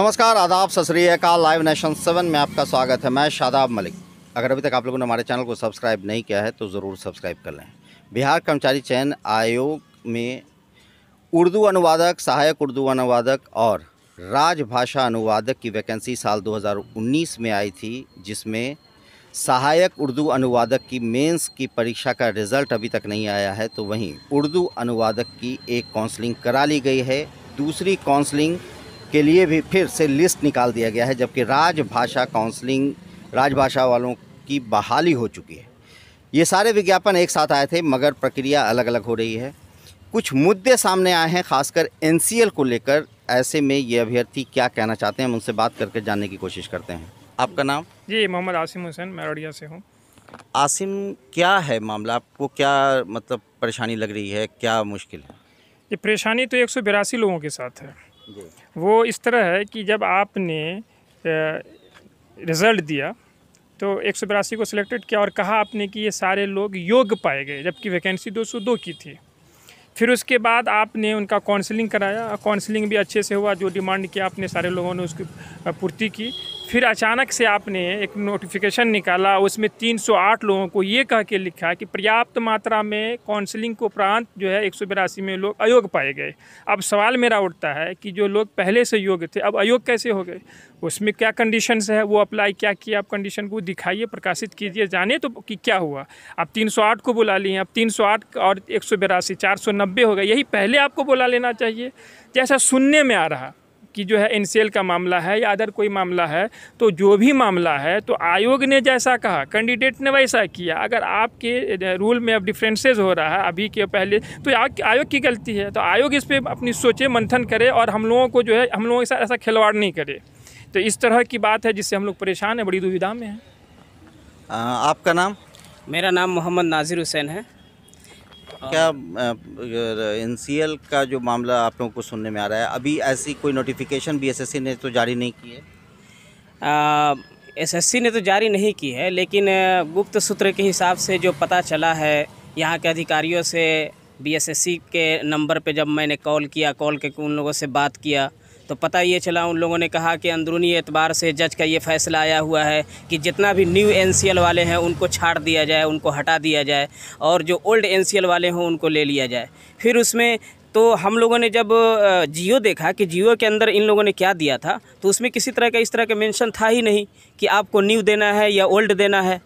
नमस्कार आदाब सत श्रीकाल लाइव नेशन सेवन में आपका स्वागत है मैं शादाब मलिक अगर अभी तक आप लोगों ने हमारे चैनल को सब्सक्राइब नहीं किया है तो ज़रूर सब्सक्राइब कर लें बिहार कर्मचारी चयन आयोग में उर्दू अनुवादक सहायक उर्दू अनुवादक और राजभाषा अनुवादक की वैकेंसी साल 2019 में आई थी जिसमें सहायक उर्दू अनुवादक की मेंस की परीक्षा का रिज़ल्ट अभी तक नहीं आया है तो वहीं उर्दू अनुवादक की एक काउंसलिंग करा ली गई है दूसरी काउंसलिंग के लिए भी फिर से लिस्ट निकाल दिया गया है जबकि राजभाषा काउंसलिंग राजभाषा वालों की बहाली हो चुकी है ये सारे विज्ञापन एक साथ आए थे मगर प्रक्रिया अलग अलग हो रही है कुछ मुद्दे सामने आए हैं खासकर एन को लेकर ऐसे में ये अभ्यर्थी क्या कहना चाहते हैं हम उनसे बात करके जानने की कोशिश करते हैं आपका नाम जी मोहम्मद आसिम हुसैन मैरोडिया से हूँ आसिम क्या है मामला आपको क्या मतलब परेशानी लग रही है क्या मुश्किल है ये परेशानी तो एक लोगों के साथ है वो इस तरह है कि जब आपने रिज़ल्ट दिया तो एक को सिलेक्टेड किया और कहा आपने कि ये सारे लोग योग्य पाए गए जबकि वैकेंसी 202 की थी फिर उसके बाद आपने उनका काउंसलिंग कराया काउंसलिंग भी अच्छे से हुआ जो डिमांड किया आपने सारे लोगों ने उसकी पूर्ति की फिर अचानक से आपने एक नोटिफिकेशन निकाला उसमें 308 लोगों को ये कह के लिखा कि पर्याप्त मात्रा में काउंसलिंग को उपरांत जो है एक में लोग अयोग पाए गए अब सवाल मेरा उठता है कि जो लोग पहले से योग्य थे अब अयोग कैसे हो गए उसमें क्या कंडीशन है वो अप्लाई क्या किया आप कंडीशन को दिखाइए प्रकाशित कीजिए जाने तो कि क्या हुआ आप 308 को बुला लिए अब 308 और एक सौ हो गए यही पहले आपको बुला लेना चाहिए जैसा सुनने में आ रहा कि जो है इनसेल का मामला है या अदर कोई मामला है तो जो भी मामला है तो आयोग ने जैसा कहा कैंडिडेट ने वैसा किया अगर आपके रूल में अब डिफ्रेंसेज हो रहा है अभी के पहले तो आयोग की गलती है तो आयोग इस पर अपनी सोचे मंथन करे और हम लोगों को जो है हम लोगों के साथ ऐसा खिलवाड़ नहीं करे तो इस तरह की बात है जिससे हम लोग परेशान हैं बड़ी दुविधा में हैं आपका नाम मेरा नाम मोहम्मद नाजिर हुसैन है क्या एन का जो मामला आप लोगों को सुनने में आ रहा है अभी ऐसी कोई नोटिफिकेशन बीएसएससी ने तो जारी नहीं की है एसएससी ने तो जारी नहीं की है लेकिन गुप्त सूत्र के हिसाब से जो पता चला है यहाँ के अधिकारियों से बीएसएससी के नंबर पे जब मैंने कॉल किया कॉल करके उन लोगों से बात किया तो पता ये चला उन लोगों ने कहा कि अंदरूनी एतबार से जज का ये फैसला आया हुआ है कि जितना भी न्यू एन वाले हैं उनको छाड़ दिया जाए उनको हटा दिया जाए और जो ओल्ड एन वाले हों उनको ले लिया जाए फिर उसमें तो हम लोगों ने जब जियो देखा कि जियो के अंदर इन लोगों ने क्या दिया था तो उसमें किसी तरह का इस तरह का मेंशन था ही नहीं कि आपको न्यू देना है या ओल्ड देना है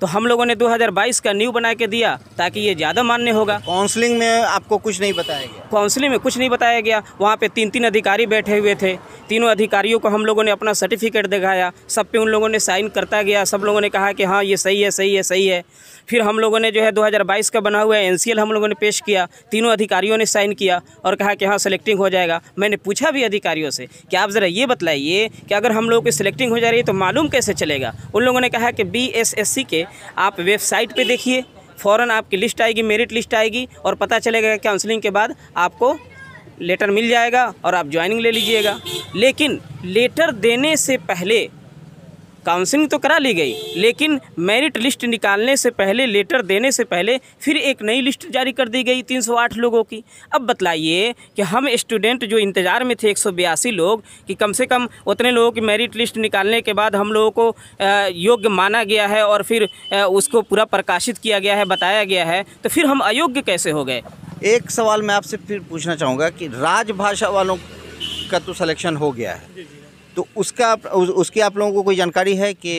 तो हम लोगों ने 2022 का न्यू बना के दिया ताकि ये ज़्यादा मान्य होगा काउंसलिंग में आपको कुछ नहीं बताया गया काउंसलिंग में कुछ नहीं बताया गया वहाँ पे तीन तीन अधिकारी बैठे हुए थे तीनों अधिकारियों को हम लोगों ने अपना सर्टिफिकेट दिखाया सब पे उन लोगों ने साइन करता गया सब लोगों ने कहा कि हाँ ये सही है सही है सही है फिर हम लोगों ने जो है दो का बना हुआ एन हम लोगों ने पेश किया तीनों अधिकारियों ने साइन किया और कहा कि हाँ सेलेक्टिंग हो जाएगा मैंने पूछा भी अधिकारियों से कि आप ज़रा ये बतलाइए कि अगर हम लोगों की सिलेक्टिंग हो जा रही है तो मालूम कैसे चलेगा उन लोगों ने कहा कि बी के आप वेबसाइट पे देखिए फ़ौरन आपकी लिस्ट आएगी मेरिट लिस्ट आएगी और पता चलेगा काउंसलिंग के बाद आपको लेटर मिल जाएगा और आप ज्वाइनिंग ले लीजिएगा लेकिन लेटर देने से पहले काउंसलिंग तो करा ली गई लेकिन मेरिट लिस्ट निकालने से पहले लेटर देने से पहले फिर एक नई लिस्ट जारी कर दी गई 308 लोगों की अब बतलाइए कि हम स्टूडेंट जो इंतज़ार में थे एक लोग कि कम से कम उतने लोगों की मेरिट लिस्ट निकालने के बाद हम लोगों को योग्य माना गया है और फिर उसको पूरा प्रकाशित किया गया है बताया गया है तो फिर हम अयोग्य कैसे हो गए एक सवाल मैं आपसे फिर पूछना चाहूँगा कि राजभाषा वालों का तो सलेक्शन हो गया है तो उसका उसकी आप लोगों को कोई जानकारी है कि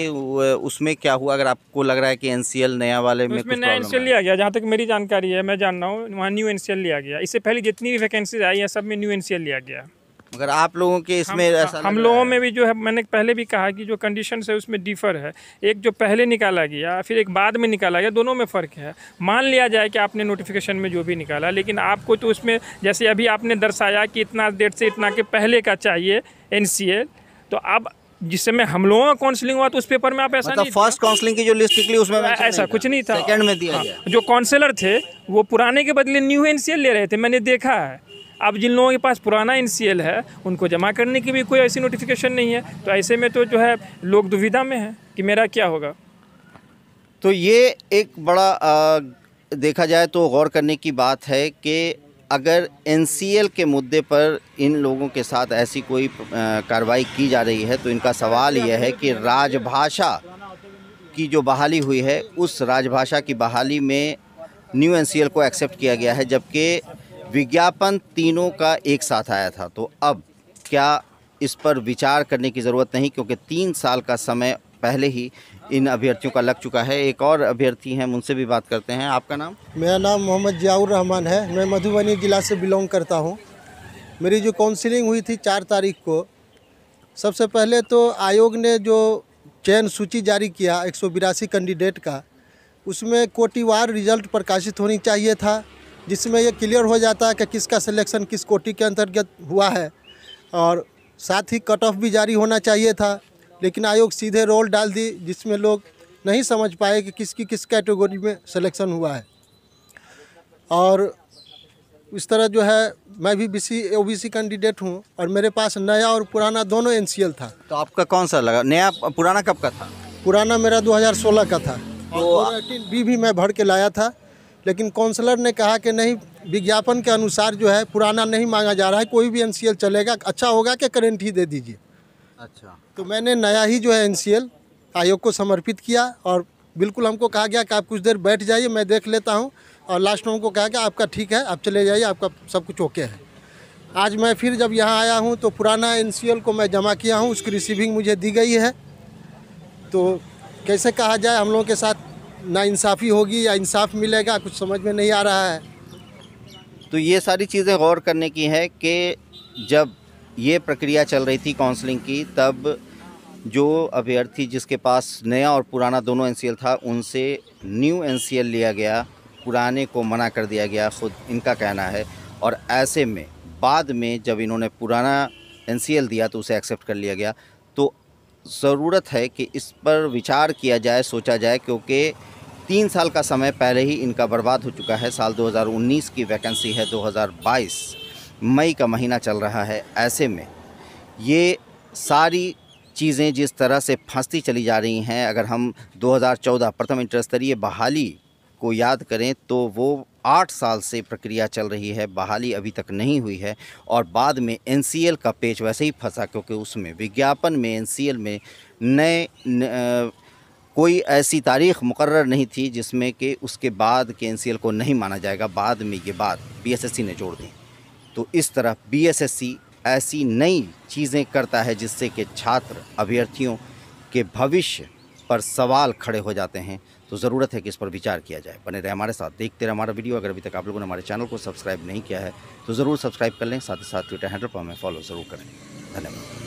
उसमें क्या हुआ अगर आपको लग रहा है कि एन नया वाले में उसमें नया एन लिया गया जहाँ तक मेरी जानकारी है मैं जान रहा हूँ वहाँ न्यू एन लिया गया इससे पहले जितनी भी वैकेंसीज आई है सब में न्यू एन लिया गया मगर आप लोगों के इसमें हम, ऐसा हम लोगों में भी जो है मैंने पहले भी कहा कि जो कंडीशन है उसमें डिफर है एक जो पहले निकाला गया फिर एक बाद में निकाला गया दोनों में फ़र्क है मान लिया जाए कि आपने नोटिफिकेशन में जो भी निकाला लेकिन आपको तो उसमें जैसे अभी आपने दर्शाया कि इतना डेट से इतना के पहले का चाहिए एन तो अब जिस समय हम लोगों का काउंसलिंग हुआ तो उस पेपर में आप ऐसा मतलब फर्स्ट काउंसलिंग की जो लिस्ट निकली उसमें ऐसा कुछ नहीं था सेकंड में दिया हाँ, जो काउंसलर थे वो पुराने के बदले न्यू एन ले रहे थे मैंने देखा है अब जिन लोगों के पास पुराना एन है उनको जमा करने की भी कोई ऐसी नोटिफिकेशन नहीं है तो ऐसे में तो जो है लोग दुविधा में हैं कि मेरा क्या होगा तो ये एक बड़ा देखा जाए तो गौर करने की बात है कि अगर एन के मुद्दे पर इन लोगों के साथ ऐसी कोई कार्रवाई की जा रही है तो इनका सवाल यह है कि राजभाषा की जो बहाली हुई है उस राजभाषा की बहाली में न्यू एन को एक्सेप्ट किया गया है जबकि विज्ञापन तीनों का एक साथ आया था तो अब क्या इस पर विचार करने की ज़रूरत नहीं क्योंकि तीन साल का समय पहले ही इन अभ्यर्थियों का लग चुका है एक और अभ्यर्थी हैं उनसे भी बात करते हैं आपका नाम मेरा नाम मोहम्मद जियाउर रहमान है मैं मधुबनी ज़िला से बिलोंग करता हूँ मेरी जो काउंसिलिंग हुई थी चार तारीख को सबसे पहले तो आयोग ने जो चयन सूची जारी किया एक कैंडिडेट का उसमें कोटिवार रिजल्ट प्रकाशित होनी चाहिए था जिसमें यह क्लियर हो जाता है कि किसका सिलेक्शन किस कोटि के अंतर्गत हुआ है और साथ ही कट ऑफ भी जारी होना चाहिए था लेकिन आयोग सीधे रोल डाल दी जिसमें लोग नहीं समझ पाए कि किसकी किस कैटेगरी में सिलेक्शन हुआ है और इस तरह जो है मैं भी बीसी ओबीसी कैंडिडेट हूँ और मेरे पास नया और पुराना दोनों एनसीएल था तो आपका कौन सा लगा नया पुराना कब का था पुराना मेरा 2016 का था तो बी भी मैं भर के लाया था लेकिन काउंसलर ने कहा कि नहीं विज्ञापन के अनुसार जो है पुराना नहीं मांगा जा रहा है कोई भी एनसीएल चलेगा अच्छा होगा कि करेंट ही दे दीजिए अच्छा तो मैंने नया ही जो है एन आयोग को समर्पित किया और बिल्कुल हमको कहा गया कि आप कुछ देर बैठ जाइए मैं देख लेता हूँ और लास्ट में हमको कहा गया आपका ठीक है आप चले जाइए आपका सब कुछ ओके है आज मैं फिर जब यहाँ आया हूँ तो पुराना एन को मैं जमा किया हूँ उसकी रिसीविंग मुझे दी गई है तो कैसे कहा जाए हम लोगों के साथ ना इंसाफ़ी होगी या इंसाफ मिलेगा कुछ समझ में नहीं आ रहा है तो ये सारी चीज़ें गौर करने की है कि जब ये प्रक्रिया चल रही थी काउंसलिंग की तब जो अभ्यर्थी जिसके पास नया और पुराना दोनों एन था उनसे न्यू एन लिया गया पुराने को मना कर दिया गया खुद इनका कहना है और ऐसे में बाद में जब इन्होंने पुराना एन दिया तो उसे एक्सेप्ट कर लिया गया तो ज़रूरत है कि इस पर विचार किया जाए सोचा जाए क्योंकि तीन साल का समय पहले ही इनका बर्बाद हो चुका है साल 2019 की वैकेंसी है 2022 मई का महीना चल रहा है ऐसे में ये सारी चीज़ें जिस तरह से फंसती चली जा रही हैं अगर हम 2014 प्रथम इंटर स्तरीय बहाली को याद करें तो वो आठ साल से प्रक्रिया चल रही है बहाली अभी तक नहीं हुई है और बाद में एन का पेज वैसे ही फंसा क्योंकि उसमें विज्ञापन में एन में नए न, कोई ऐसी तारीख मुकर नहीं थी जिसमें कि उसके बाद के एन को नहीं माना जाएगा बाद में ये बात बी ने जोड़ दी तो इस तरह बीएसएससी ऐसी नई चीज़ें करता है जिससे कि छात्र अभ्यर्थियों के भविष्य पर सवाल खड़े हो जाते हैं तो ज़रूरत है कि इस पर विचार किया जाए बने रहे हमारे साथ देखते रहे हमारा वीडियो अगर अभी तक आप लोगों ने हमारे चैनल को सब्सक्राइब नहीं किया है तो ज़रूर सब्सक्राइब कर लें साथ ही साथ ट्विटर हैंडल पर हमें फॉलो ज़रूर करें धन्यवाद